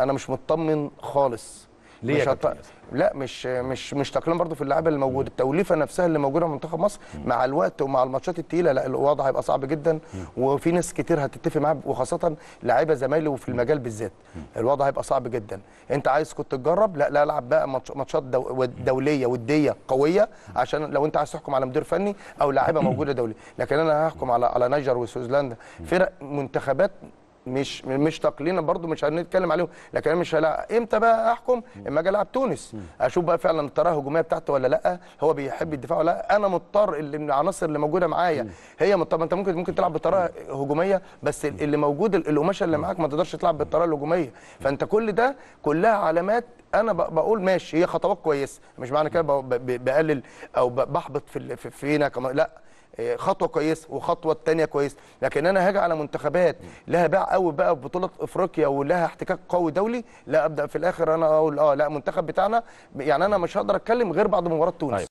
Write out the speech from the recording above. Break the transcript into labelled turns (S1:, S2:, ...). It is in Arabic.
S1: انا مش مطمن خالص ليه مش هط... لا مش مش مش تقليم برضه في اللعيبه اللي موجوده التوليفه نفسها اللي موجوده في منتخب مصر م. مع الوقت ومع الماتشات الثقيله لا الوضع هيبقى صعب جدا م. وفي ناس كتير هتتفق معاه وخاصه لعيبه زمايلي وفي المجال بالذات الوضع هيبقى صعب جدا انت عايز كنت تجرب لا لا العب بقى ماتشات دو... دوليه وديه قويه عشان لو انت عايز تحكم على مدير فني او لاعيبه موجوده دوليه لكن انا هحكم على على نيجر وسويسلندا فرق منتخبات مش مش تقليلا برضو مش هنتكلم عليهم لكن انا مش هلعب امتى بقى احكم اما اجي العب تونس اشوف بقى فعلا الطريقه الهجوميه بتاعته ولا لا هو بيحب الدفاع ولا لا انا مضطر اللي من العناصر اللي موجوده معايا هي مضطر انت ممكن ممكن تلعب بطريقه هجوميه بس اللي موجود القماشه اللي معاك ما تقدرش تلعب بالطريقه الهجوميه فانت كل ده كلها علامات انا بقول ماشي هي خطوات كويسه مش معنى كده بقلل او بحبط في فينا كمان لا آه، خطوه كويسه وخطوه الثانيه كويسه لكن انا هاجي على منتخبات لها باع قوي بقى في بطوله افريقيا ولها احتكاك قوي دولي لا ابدا في الاخر انا اقول اه لا منتخب بتاعنا يعني انا مش هقدر اتكلم غير بعد مباراه تونس طيب.